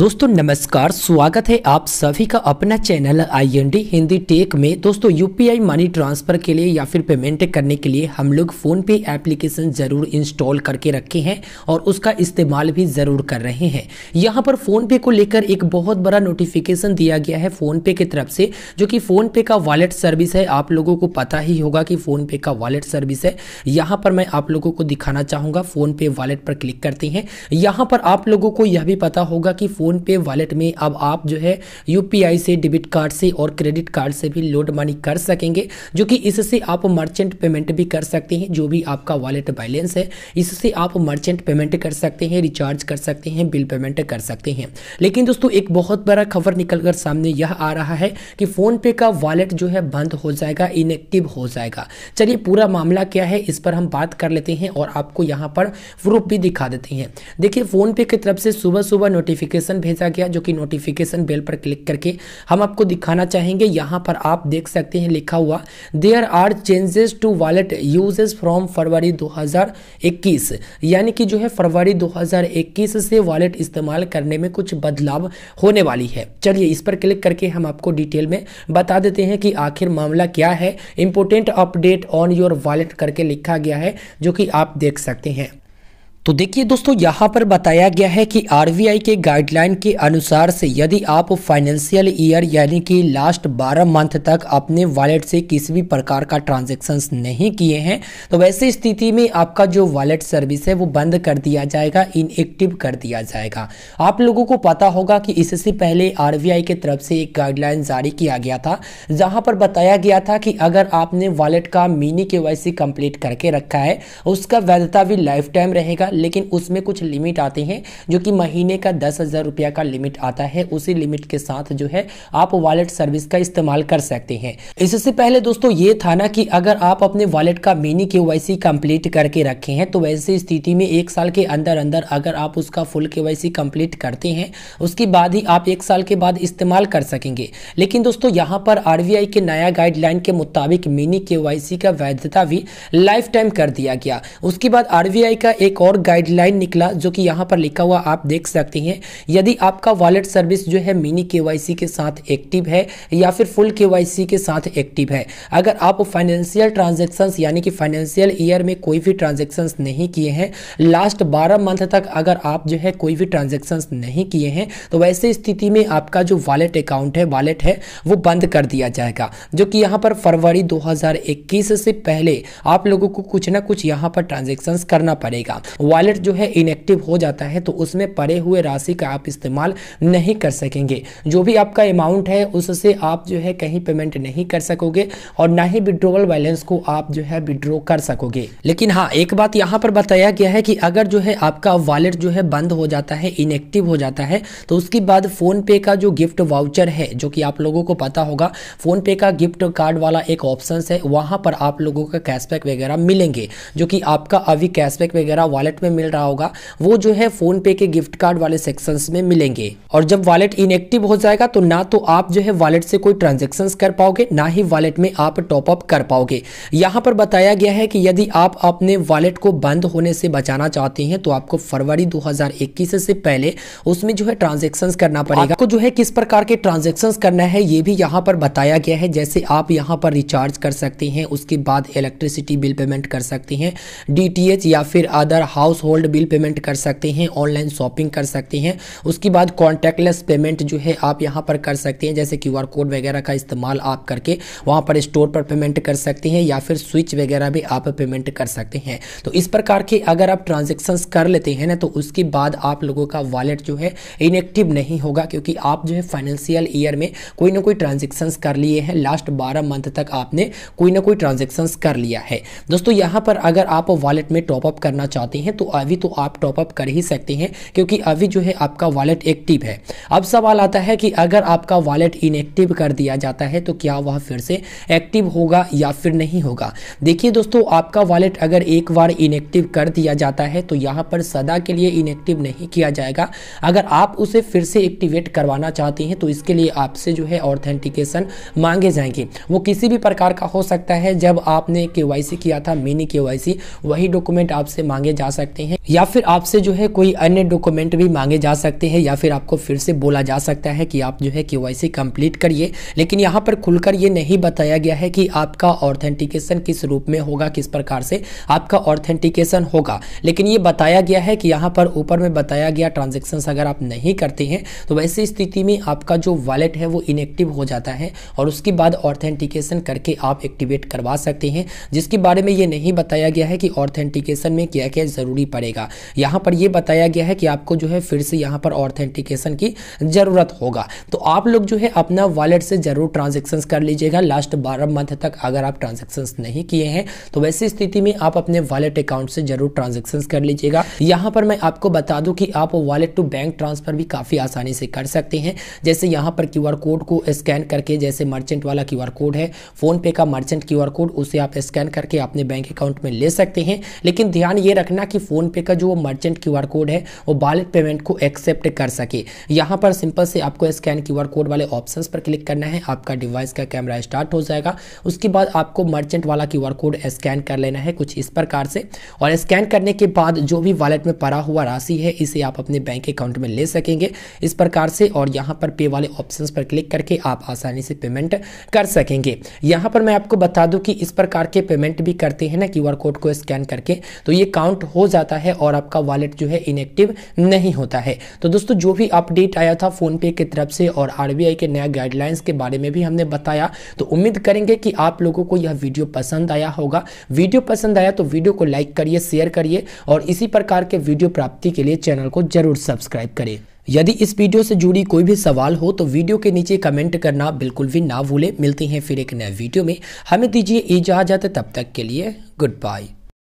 दोस्तों नमस्कार स्वागत है आप सभी का अपना चैनल आईएनडी हिंदी टेक में दोस्तों यूपीआई मनी ट्रांसफ़र के लिए या फिर पेमेंट करने के लिए हम लोग फ़ोन पे एप्लीकेशन ज़रूर इंस्टॉल करके रखे हैं और उसका इस्तेमाल भी ज़रूर कर रहे हैं यहाँ पर फ़ोन पे को लेकर एक बहुत बड़ा नोटिफिकेशन दिया गया है फ़ोन पे की तरफ से जो कि फ़ोन पे का वॉलेट सर्विस है आप लोगों को पता ही होगा कि फ़ोन पे का वॉलेट सर्विस है यहाँ पर मैं आप लोगों को दिखाना चाहूँगा फ़ोन पे वॉलेट पर क्लिक करते हैं यहाँ पर आप लोगों को यह भी पता होगा कि फ़ोनपे वॉलेट में अब आप जो है यू से डेबिट कार्ड से और क्रेडिट कार्ड से भी लोड मनी कर सकेंगे जो कि इससे आप मर्चेंट पेमेंट भी कर सकते हैं जो भी आपका वॉलेट बैलेंस है इससे आप मर्चेंट पेमेंट कर सकते हैं रिचार्ज कर सकते हैं बिल पेमेंट कर सकते हैं लेकिन दोस्तों एक बहुत बड़ा खबर निकल कर सामने यह आ रहा है कि फ़ोनपे का वॉलेट जो है बंद हो जाएगा इनएक्टिव हो जाएगा चलिए पूरा मामला क्या है इस पर हम बात कर लेते हैं और आपको यहाँ पर प्रूफ भी दिखा देते हैं देखिए फ़ोनपे की तरफ से सुबह सुबह नोटिफिकेशन नोटिफिकेशन भेजा गया जो कि नोटिफिकेशन बेल पर क्लिक करके हम आपको दिखाना चाहेंगे यहाँ पर आप देख सकते हैं लिखा हुआ there are changes to wallet uses from February 2021 यानी कि जो है फरवरी 2021 से वॉलेट इस्तेमाल करने में कुछ बदलाव होने वाली है चलिए इस पर क्लिक करके हम आपको डिटेल में बता देते हैं कि आखिर मामला क्या है important update on your wallet करके लिखा गया है जो कि आप देख सकते हैं तो देखिए दोस्तों यहाँ पर बताया गया है कि आरबीआई के गाइडलाइन के अनुसार से यदि आप फाइनेंशियल ईयर यानी कि लास्ट 12 मंथ तक अपने वॉलेट से किसी भी प्रकार का ट्रांजेक्शन्स नहीं किए हैं तो वैसे स्थिति में आपका जो वॉलेट सर्विस है वो बंद कर दिया जाएगा इनएक्टिव कर दिया जाएगा आप लोगों को पता होगा कि इससे पहले आर की तरफ से एक गाइडलाइन जारी किया गया था जहाँ पर बताया गया था कि अगर आपने वॉलेट का मिनी के वाई करके रखा है उसका वैधता भी लाइफ टाइम रहेगा लेकिन उसमें कुछ लिमिट आते हैं जो कि महीने का दस हज़ार रुपया का लिमिट आता है उसी लिमिट के साथ जो है आप वॉलेट सर्विस का इस्तेमाल कर सकते हैं इससे पहले दोस्तों ये था ना कि अगर आप अपने वॉलेट का मिनी के वाई करके रखे हैं तो वैसे स्थिति में एक साल के अंदर अंदर अगर आप उसका फुल के वाई करते हैं उसके बाद ही आप एक साल के बाद इस्तेमाल कर सकेंगे लेकिन दोस्तों यहाँ पर आर के नया गाइडलाइन के मुताबिक मिनी के का वैधता भी लाइफ टाइम कर दिया गया उसके बाद आर का एक और गाइडलाइन निकला जो कि यहाँ पर लिखा हुआ आप देख सकते हैं यदि आपका वॉलेट सर्विस जो है मिनी के के साथ एक्टिव है या फिर फुल के के साथ एक्टिव है अगर आप फाइनेंशियल ट्रांजेक्शन्स यानी कि फाइनेंशियल ईयर में कोई भी ट्रांजेक्शन्स नहीं किए हैं लास्ट बारह मंथ तक अगर आप जो है कोई भी ट्रांजेक्शन्स नहीं किए हैं तो वैसे स्थिति में आपका जो वॉलेट अकाउंट है वॉलेट है वो बंद कर दिया जाएगा जो कि यहाँ पर फरवरी 2021 से पहले आप लोगों को कुछ ना कुछ यहाँ पर ट्रांजेक्शन्स करना पड़ेगा वॉलेट जो है इनएक्टिव हो जाता है तो उसमें पड़े हुए राशि का आप इस्तेमाल नहीं कर सकेंगे जो भी आपका अमाउंट है उससे आप जो है कहीं पेमेंट नहीं कर सकोगे और ना ही विड्रोवल बैलेंस को आप जो है विड्रो कर सकोगे लेकिन हाँ एक बात यहाँ पर बताया गया है कि अगर जो है आपका वॉलेट जो है बंद हो जाता है इनएक्टिव हो जाता है तो उसके बाद फोन पे का जो गिफ्ट वाउचर है जो कि आप लोगों को पता होगा फोन पे का गिफ्ट कार्ड वाला एक ऑप्शन है वहां पर आप लोगों का कैशबैक वगैरह मिलेंगे जो कि आपका अभी कैशबैक वगैरह वॉलेट में मिल रहा होगा वो जो है फोन पे के गिफ्ट कार्ड वाले सेक्शन में मिलेंगे और जब वॉलेट इनएक्टिव हो जाएगा तो ना तो आप जो है वॉलेट से कोई ट्रांजेक्शन कर पाओगे ना ही वॉलेट में आप टॉपअप कर पाओगे यहाँ पर बताया गया है कि यदि आप अपने वॉलेट को बंद होने से बचाना चाहते हैं तो आपको फरवरी 2021 से पहले उसमें जो है ट्रांजेक्शन करना पड़ेगा आपको जो है किस प्रकार के ट्रांजेक्शन करना है ये भी यहाँ पर बताया गया है जैसे आप यहाँ पर रिचार्ज कर सकते हैं उसके बाद इलेक्ट्रिसिटी बिल पेमेंट कर सकते हैं डी या फिर other house household bill payment कर सकते हैं ऑनलाइन शॉपिंग कर सकते हैं उसके बाद कॉन्टैक्टलेस पेमेंट जो है आप यहाँ पर कर सकते हैं जैसे क्यू कोड वगैरह का इस्तेमाल आप करके वहाँ पर स्टोर पर पेमेंट कर सकते हैं या फिर स्विच वगैरह भी आप पेमेंट कर सकते हैं तो इस प्रकार के अगर आप ट्रांजेक्शन कर लेते हैं ना तो उसके बाद आप लोगों का वॉलेट जो है इनएक्टिव नहीं होगा क्योंकि आप जो है फाइनेंशियल ईयर में कोई ना कोई ट्रांजेक्शन कर लिए हैं लास्ट बारह मंथ तक आपने कोई ना कोई ट्रांजेक्शन कर लिया है दोस्तों यहाँ पर अगर आप वॉलेट में टॉपअप करना चाहते हैं हैं तो अभी तो आप टॉपअप कर ही सकते हैं क्योंकि अभी जो है आपका वॉलेट एक्टिव है अब सवाल आता है कि अगर आपका वॉलेट इनएक्टिव कर दिया जाता है तो क्या वह फिर से एक्टिव होगा या फिर नहीं होगा देखिए दोस्तों आपका वॉलेट अगर एक बार इनएक्टिव कर दिया जाता है तो यहाँ पर सदा के लिए इनएक्टिव नहीं किया जाएगा अगर आप उसे फिर से एक्टिवेट करवाना चाहते हैं तो इसके लिए आपसे जो है ऑथेंटिकेशन मांगे जाएंगे वो किसी भी प्रकार का हो सकता है जब आपने के किया था मिनी के वही डॉक्यूमेंट आपसे मांगे जा सकते सकते हैं या फिर आपसे जो है कोई अन्य डॉक्यूमेंट भी मांगे जा सकते हैं या फिर आपको फिर से बोला जा सकता है कि आप जो है के वाई कंप्लीट करिए लेकिन यहाँ पर खुलकर ये नहीं बताया गया है कि आपका ऑथेंटिकेशन किस रूप में होगा किस प्रकार से आपका ऑथेंटिकेशन होगा लेकिन ये बताया गया है कि यहाँ पर ऊपर में बताया गया ट्रांजेक्शन अगर आप नहीं करते हैं तो वैसी स्थिति में आपका जो वॉलेट है वो इनएक्टिव हो जाता है और उसके बाद ऑथेंटिकेशन करके आप एक्टिवेट करवा सकते हैं जिसके बारे में ये नहीं बताया गया है कि ऑथेंटिकेशन में क्या क्या ज़रूरी पड़ेगा मिलेगा यहां पर यह बताया गया है कि आपको जो है फिर से यहां पर ऑथेंटिकेशन की ज़रूरत होगा तो आप लोग जो है अपना वॉलेट से ज़रूर ट्रांजेक्शन कर लीजिएगा लास्ट बारह मंथ तक अगर आप ट्रांजेक्शन नहीं किए हैं तो वैसी स्थिति में आप अपने वॉलेट अकाउंट से ज़रूर ट्रांजेक्शन कर लीजिएगा यहां पर मैं आपको बता दूँ कि आप वॉलेट टू बैंक ट्रांसफ़र भी काफ़ी आसानी से कर सकते हैं जैसे यहां पर क्यू कोड को स्कैन करके जैसे मर्चेंट वाला क्यू कोड है फोन पे का मर्चेंट क्यू कोड उसे आप स्कैन करके अपने बैंक अकाउंट में ले सकते हैं लेकिन ध्यान ये रखना कि फोन पे का जो मर्चेंट क्यू कोड है वो वॉलेट पेमेंट को एक्सेप्ट कर सके यहाँ पर सिंपल से आपको स्कैन क्यू कोड वाले ऑप्शन पर क्लिक करना है आपका डिवाइस का कैमरा स्टार्ट हो जाएगा उसके बाद आपको मर्चेंट वाला क्यू कोड स्कैन कर लेना है कुछ इस प्रकार से और स्कैन करने के बाद जो भी वॉलेट में पड़ा हुआ राशि है इसे आप अपने बैंक अकाउंट में ले सकेंगे इस प्रकार से और यहाँ पर पे वाले ऑप्शन पर क्लिक करके आप आसानी से पेमेंट कर सकेंगे यहाँ पर मैं आपको बता दूँ कि इस प्रकार के पेमेंट भी करते हैं ना क्यू कोड को स्कैन करके तो ये काउंट हो जाता है और आपका वॉलेट जो है इनएक्टिव नहीं होता है तो दोस्तों जो भी अपडेट आया था फ़ोनपे की तरफ से और आर के नया गाइडलाइंस के बारे में भी हमने बताया तो उम्मीद करेंगे कि आप लोगों को यह वीडियो पसंद आया होगा वीडियो पसंद आया तो वीडियो को लाइक करिए शेयर करिए और इसी प्रकार के वीडियो प्राप्ति के लिए चैनल को जरूर सब्सक्राइब करें यदि इस वीडियो से जुड़ी कोई भी सवाल हो तो वीडियो के नीचे कमेंट करना बिल्कुल भी ना भूलें मिलते हैं फिर एक नए वीडियो में हमें दीजिए इजाज़त तब तक के लिए गुड बाय